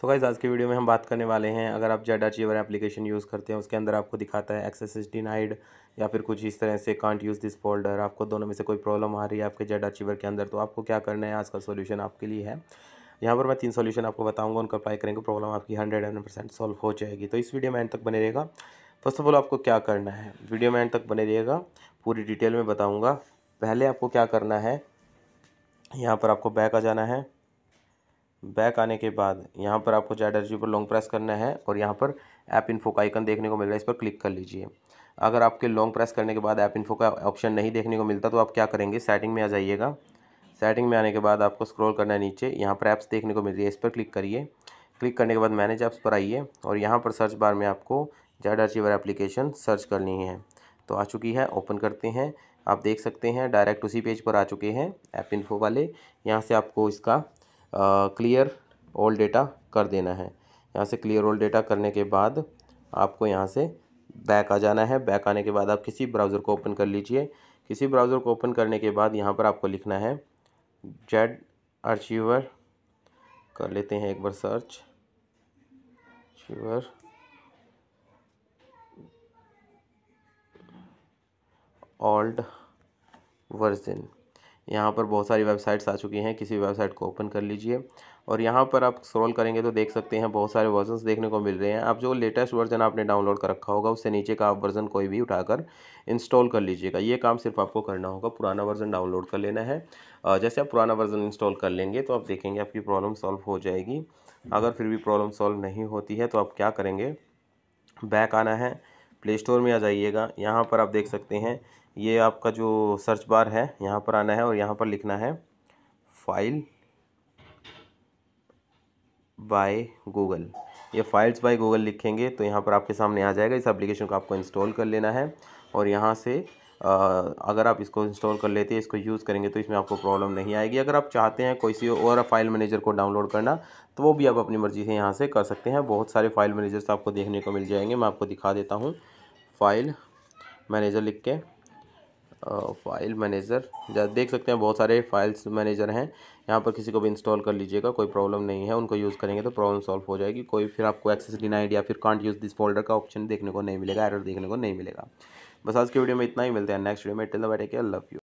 so guys आज के video में हम बात करने वाले हैं अगर आप जेड अचीवर एप्लीकेशन यूज़ करते हैं उसके अंदर आपको दिखाता है एक्सेस इज डिनाइड या फिर कुछ इस तरह से कांट यूज़ दिस फोल्डर आपको दोनों में से कोई प्रॉब्लम आ रही है आपके जेड अचीवर के अंदर तो आपको क्या करना है आज का सोल्यूशन आपके लिए है यहाँ पर मैं तीन सोल्यूशन आपको बताऊँगा उनका अप्लाई करेंगे प्रॉब्लम आपकी हंड्रेड एंड परसेंट सॉल्व हो जाएगी तो इस वीडियो में एंड तक बने रहेगा फर्स्ट ऑफ ऑल आपको क्या करना है वीडियो में एंड तक बने रहिएगा पूरी डिटेल में बताऊँगा पहले आपको क्या करना है यहाँ पर आपको बैक आ जाना है बैक आने के बाद यहाँ पर आपको जेड जी पर लॉन्ग प्रेस करना है और यहाँ पर ऐप इन्फो का आइकन देखने को मिल रहा है इस पर क्लिक कर लीजिए अगर आपके लॉन्ग प्रेस करने के बाद ऐप इन्फो का ऑप्शन नहीं देखने को मिलता तो आप क्या करेंगे सेटिंग में आ जाइएगा सेटिंग में आने के बाद आपको स्क्रॉल करना है नीचे यहाँ पर ऐप्स देखने को मिल रही है इस पर क्लिक करिए क्लिक करने के बाद मैनेज ऐप्स पर आइए और यहाँ पर सर्च बार में आपको जेड अचीवर एप्लीकेशन सर्च करनी है तो आ चुकी है ओपन करते हैं आप देख सकते हैं डायरेक्ट उसी पेज पर आ चुके हैं ऐप इन्फो वाले यहाँ से आपको इसका क्लियर ऑल डेटा कर देना है यहाँ से क्लियर ऑल डेटा करने के बाद आपको यहाँ से बैक आ जाना है बैक आने के बाद आप किसी ब्राउज़र को ओपन कर लीजिए किसी ब्राउज़र को ओपन करने के बाद यहाँ पर आपको लिखना है जेड अर्चीवर कर लेते हैं एक बार सर्च अर्चीवर ओल्ड वर्जन यहाँ पर बहुत सारी वेबसाइट्स आ चुकी हैं किसी वेबसाइट को ओपन कर लीजिए और यहाँ पर आप स्क्रॉल करेंगे तो देख सकते हैं बहुत सारे वर्जन देखने को मिल रहे हैं आप जो लेटेस्ट वर्जन आपने डाउनलोड कर रखा होगा उससे नीचे का आप वर्ज़न कोई भी उठाकर इंस्टॉल कर लीजिएगा ये काम सिर्फ आपको करना होगा पुराना वर्ज़न डाउनलोड कर लेना है जैसे आप पुराना वर्ज़न इंस्टॉल कर लेंगे तो आप देखेंगे आपकी प्रॉब्लम सॉल्व हो जाएगी अगर फिर भी प्रॉब्लम सॉल्व नहीं होती है तो आप क्या करेंगे बैक आना है प्ले स्टोर में आ जाइएगा यहाँ पर आप देख सकते हैं ये आपका जो सर्च बार है यहाँ पर आना है और यहाँ पर लिखना है फाइल बाय गूगल ये फाइल्स बाय गूगल लिखेंगे तो यहाँ पर आपके सामने आ जाएगा इस एप्लीकेशन को आपको इंस्टॉल कर लेना है और यहाँ से अगर आप इसको इंस्टॉल कर लेते हैं इसको यूज़ करेंगे तो इसमें आपको प्रॉब्लम नहीं आएगी अगर आप चाहते हैं कोई सी और फाइल मैनेजर को डाउनलोड करना तो वो भी आप अपनी मर्ज़ी से यहाँ से कर सकते हैं बहुत सारे फाइल मैनेजर्स आपको देखने को मिल जाएंगे मैं आपको दिखा देता हूँ फाइल मैनेजर लिख के फ़ाइल मैनेजर जैसे देख सकते हैं बहुत सारे फाइल्स मैनेजर हैं यहाँ पर किसी को भी इंस्टॉल कर लीजिएगा कोई प्रॉब्लम नहीं है उनको यूज़ करेंगे तो प्रॉब्लम सॉल्व हो जाएगी कोई फिर आपको एक्सेस डिनाइड या फिर कांट यूज़ दिस फोल्डर का ऑप्शन देखने को नहीं मिलेगा एरर देखने को नहीं मिलेगा बस आज की वीडियो में इतना ही मिलते हैं नेक्स्ट वीडियो में टेल द लव यू